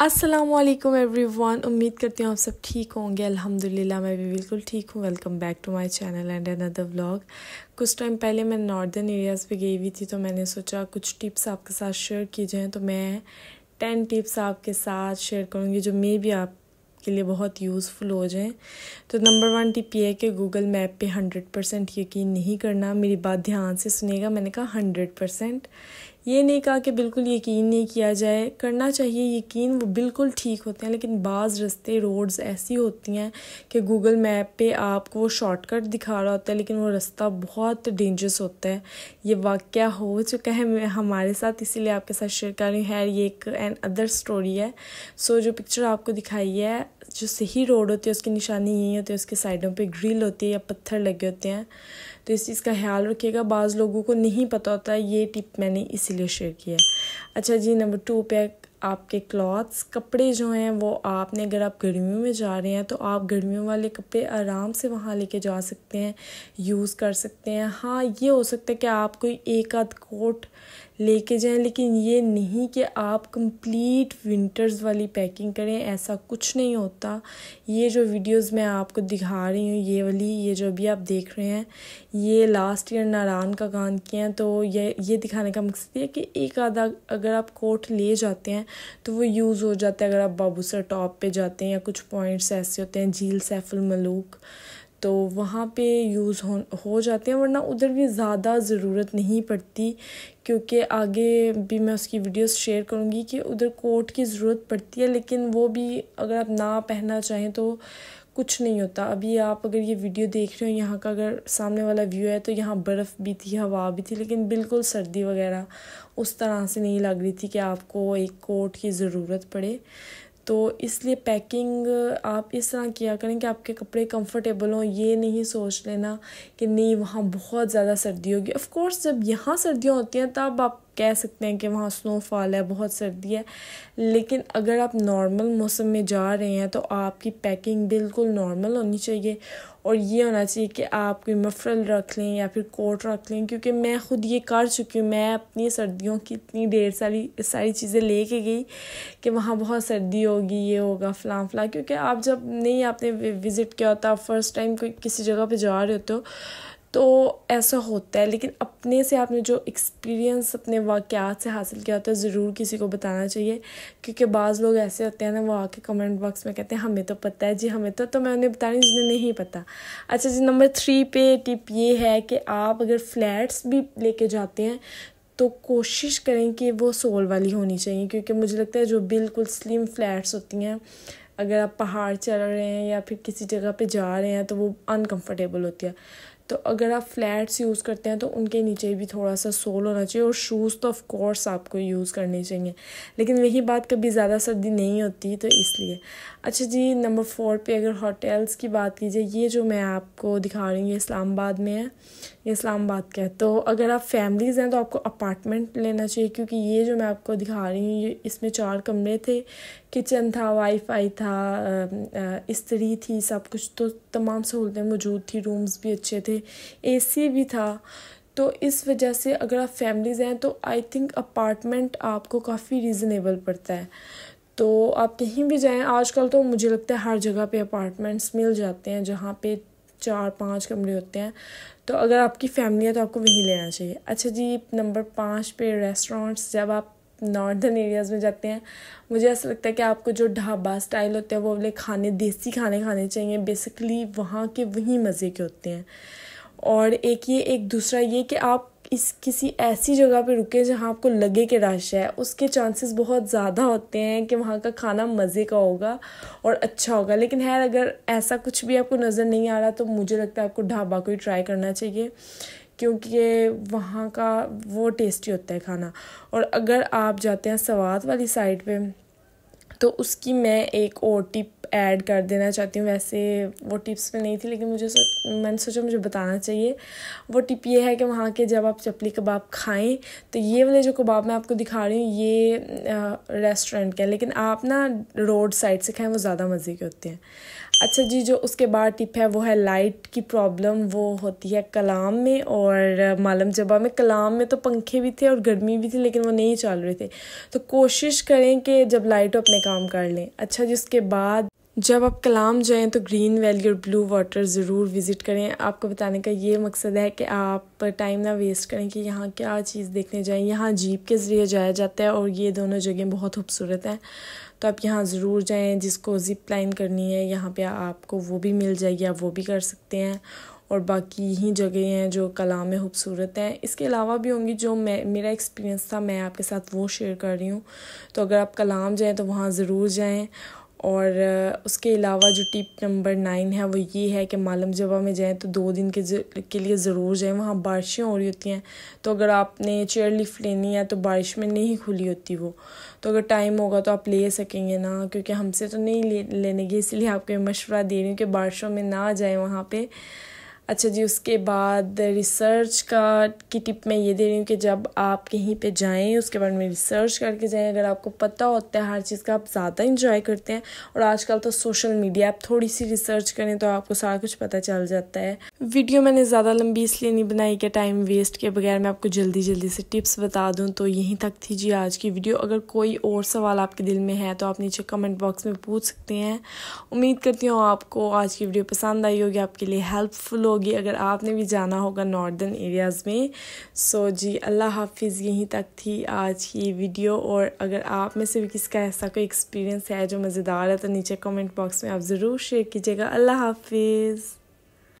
Aslam every one उम्मीद करती हूँ आप सब ठीक होंगे अल्हम्दुलिल्लाह मैं भी बिल्कुल ठीक हूँ welcome back to my channel and another vlog कुछ टाइम पहले मैं नॉर्दर्न एरियाज़ पे गई हुई थी तो मैंने सोचा कुछ टिप्स आपके साथ शेयर की जाएँ तो मैं टेन टिप्स आपके साथ शेयर करूँगी जो मे भी आप के लिए बहुत यूज़फुल हो जाएँ तो नंबर वन टिप ये है कि गूगल मैप पे हंड्रेड परसेंट यकीन नहीं करना मेरी बात ध्यान से सुनेगा मैंने कहा हंड्रेड परसेंट ये नहीं कहा कि बिल्कुल यकीन नहीं किया जाए करना चाहिए यकीन वो बिल्कुल ठीक होते हैं लेकिन बाज़ रस्ते रोड्स ऐसी होती हैं कि गूगल मैप पे आपको वो शॉर्टकट दिखा रहा होता है लेकिन वो रास्ता बहुत डेंजरस होता है ये वाक्य हो चुका है हमारे साथ इसीलिए आपके साथ शेयर कर रही हूँ है ये एक एन अदर स्टोरी है सो so, जो पिक्चर आपको दिखाई है जो सही रोड होती है उसकी निशानी यही होती है उसके साइडों पे ग्रिल होती है या पत्थर लगे होते हैं तो इस चीज़ का ख्याल रखिएगा बाज़ लोगों को नहीं पता होता ये टिप मैंने इसीलिए शेयर किया है अच्छा जी नंबर टू पे आपके क्लॉथ्स कपड़े जो हैं वो आपने अगर आप गर्मियों में जा रहे हैं तो आप गर्मियों वाले कपड़े आराम से वहाँ लेके जा सकते हैं यूज़ कर सकते हैं हाँ ये हो सकता है कि आप कोई एक आध कोट लेके जाएं लेकिन ये नहीं कि आप कंप्लीट विंटर्स वाली पैकिंग करें ऐसा कुछ नहीं होता ये जो वीडियोस मैं आपको दिखा रही हूँ ये वाली ये जो अभी आप देख रहे हैं ये लास्ट ईयर नारायण का गान किए हैं तो ये ये दिखाने का मकसद ये कि एक आधा अगर आप कोट ले जाते हैं तो वो यूज़ हो जाता है अगर आप बाबूसर टॉप पर जाते हैं या कुछ पॉइंट्स ऐसे होते हैं झील सैफुल मलूक तो वहाँ पे यूज़ हो हो जाते हैं वरना उधर भी ज़्यादा ज़रूरत नहीं पड़ती क्योंकि आगे भी मैं उसकी वीडियोस शेयर करूँगी कि उधर कोट की ज़रूरत पड़ती है लेकिन वो भी अगर आप ना पहनना चाहें तो कुछ नहीं होता अभी आप अगर ये वीडियो देख रहे हो यहाँ का अगर सामने वाला व्यू है तो यहाँ बर्फ़ भी थी हवा भी थी लेकिन बिल्कुल सर्दी वगैरह उस तरह से नहीं लग रही थी कि आपको एक कोट की ज़रूरत पड़े तो इसलिए पैकिंग आप इस तरह किया करें कि आपके कपड़े कंफर्टेबल हों ये नहीं सोच लेना कि नहीं वहाँ बहुत ज़्यादा सर्दी होगी ऑफ़ कोर्स जब यहाँ सर्दियाँ होती हैं तब आप कह सकते हैं कि वहाँ स्नोफॉल है बहुत सर्दी है लेकिन अगर आप नॉर्मल मौसम में जा रहे हैं तो आपकी पैकिंग बिल्कुल नॉर्मल होनी चाहिए और ये होना चाहिए कि आप कोई मफरल रख लें या फिर कोट रख लें क्योंकि मैं ख़ुद ये कर चुकी हूँ मैं अपनी सर्दियों की इतनी ढेर सारी सारी चीज़ें ले के गई कि वहाँ बहुत सर्दी होगी ये होगा फ़लाँ फ़लाँ क्योंकि आप जब नहीं आपने विज़िट किया होता आप फ़र्स्ट टाइम कोई किसी जगह पे जा रहे होते हो तो तो ऐसा होता है लेकिन अपने से आपने जो एक्सपीरियंस अपने वाक़ात से हासिल किया होता तो है ज़रूर किसी को बताना चाहिए क्योंकि बाज़ लोग ऐसे होते हैं ना वो आके कमेंट बॉक्स में कहते हैं हमें तो पता है जी हमें तो तो मैं उन्हें बता रही जिन्हें नहीं पता अच्छा जी नंबर थ्री पे टिप ये है कि आप अगर फ्लैट्स भी लेके जाते हैं तो कोशिश करें कि वो सोल वाली होनी चाहिए क्योंकि मुझे लगता है जो बिल्कुल स्लिम फ्लैट्स होती हैं अगर आप पहाड़ चल रहे हैं या फिर किसी जगह पे जा रहे हैं तो वो अनकंफर्टेबल होती है तो अगर आप फ्लैट्स यूज़ करते हैं तो उनके नीचे भी थोड़ा सा सोल होना चाहिए और शूज़ तो ऑफ कोर्स आपको यूज़ करने चाहिए लेकिन वही बात कभी ज़्यादा सर्दी नहीं होती तो इसलिए अच्छा जी नंबर फोर पे अगर होटल्स की बात कीजिए ये जो मैं आपको दिखा रही हूँ ये इस्लामाबाद में है ये इस्लामाबाद का है तो अगर आप फैमिलीज़ हैं तो आपको अपार्टमेंट लेना चाहिए क्योंकि ये जो मैं आपको दिखा रही हूँ ये इसमें चार कमरे थे किचन था वाईफाई था इस्त्री थी सब कुछ तो तमाम सहूलतें मौजूद थी रूम्स भी अच्छे थे ए सी भी था तो इस वजह से अगर आप फैमिलीज़ हैं तो आई थिंक अपार्टमेंट आपको काफ़ी रीज़नेबल पड़ता है तो आप कहीं भी जाएं आजकल तो मुझे लगता है हर जगह पे अपार्टमेंट्स मिल जाते हैं जहाँ पे चार पांच कमरे होते हैं तो अगर आपकी फैमिली है तो आपको वहीं लेना चाहिए अच्छा जी नंबर पाँच पे रेस्टोरेंट्स जब आप नॉर्दर्न एरियाज़ में जाते हैं मुझे ऐसा लगता है कि आपको जो ढाबा स्टाइल होता है वो अपने खाने देसी खाने खाने चाहिए बेसिकली वहाँ के वहीं मज़े के होते हैं और एक ये एक दूसरा ये कि आप इस किसी ऐसी जगह पे रुके जहाँ आपको लगे कि रश है उसके चांसेस बहुत ज़्यादा होते हैं कि वहाँ का खाना मज़े का होगा और अच्छा होगा लेकिन है अगर ऐसा कुछ भी आपको नज़र नहीं आ रहा तो मुझे लगता है आपको ढाबा को ही ट्राई करना चाहिए क्योंकि वहाँ का वो टेस्टी होता है खाना और अगर आप जाते हैं सवाद वाली साइड पे तो उसकी मैं एक और टिप ऐड कर देना चाहती हूँ वैसे वो टिप्स में नहीं थी लेकिन मुझे सो, मैंने सोचा मुझे बताना चाहिए वो टिप ये है कि वहाँ के जब आप चपली कबाब खाएं तो ये वाले जो कबाब मैं आपको दिखा रही हूँ ये रेस्टोरेंट के हैं लेकिन आप ना रोड साइड से खाएँ वो ज़्यादा मज़े के होते हैं अच्छा जी जो उसके बाद टिप है वो है लाइट की प्रॉब्लम वो होती है कलाम में और मालम जबा में कलाम में तो पंखे भी थे और गर्मी भी थी लेकिन वो नहीं चल रहे थे तो कोशिश करें कि जब लाइट अपने काम कर लें अच्छा जी उसके बाद जब आप कलाम जाएँ तो ग्रीन वैली और ब्लू वाटर ज़रूर विज़िट करें आपको बताने का ये मकसद है कि आप टाइम ना वेस्ट करें कि यहाँ क्या चीज़ देखने जाएँ यहाँ जीप के ज़रिए जाया जाता है और ये दोनों जगह बहुत खूबसूरत हैं तो आप यहाँ ज़रूर जाएँ जिसको जिप लाइन करनी है यहाँ पे आपको वो भी मिल जाएगी आप वो भी कर सकते हैं और बाकी यही जगह हैं जो कला में खूबसूरत हैं इसके अलावा भी होंगी जो मैं मेरा एक्सपीरियंस था मैं आपके साथ वो शेयर कर रही हूँ तो अगर आप कलाम जाएँ तो वहाँ ज़रूर जाएँ और उसके अलावा जो टिप नंबर नाइन है वो ये है कि मालम जबा में जाएँ तो दो दिन के के लिए ज़रूर जाएँ वहाँ बारिशें हो रही होती हैं तो अगर आपने चेयर लिफ्ट लेनी है तो बारिश में नहीं खुली होती वो तो अगर टाइम होगा तो आप ले सकेंगे ना क्योंकि हमसे तो नहीं ले लेने गए इसलिए आपको मशवरा दे रही हूँ कि बारिशों में ना जाएँ वहाँ पर अच्छा जी उसके बाद रिसर्च का की टिप मैं ये दे रही हूँ कि जब आप कहीं पे जाएं उसके बाद में रिसर्च करके जाएं अगर आपको पता होता है हर चीज़ का आप ज़्यादा इंजॉय करते हैं और आजकल तो सोशल मीडिया आप थोड़ी सी रिसर्च करें तो आपको सारा कुछ पता चल जाता है वीडियो मैंने ज़्यादा लंबी इसलिए नहीं बनाई कि टाइम वेस्ट के बगैर मैं आपको जल्दी जल्दी से टिप्स बता दूँ तो यहीं तक थी जी आज की वीडियो अगर कोई और सवाल आपके दिल में है तो आप नीचे कमेंट बॉक्स में पूछ सकते हैं उम्मीद करती हूँ आपको आज की वीडियो पसंद आई होगी आपके लिए हेल्पफुल होगी होगी अगर आपने भी जाना होगा नॉर्दर्न एरियाज़ में सो जी अल्लाह हाफिज़ यहीं तक थी आज की वीडियो और अगर आप में से भी किसका ऐसा कोई एक्सपीरियंस है जो मज़ेदार है तो नीचे कमेंट बॉक्स में आप ज़रूर शेयर कीजिएगा अल्लाह हाफिज़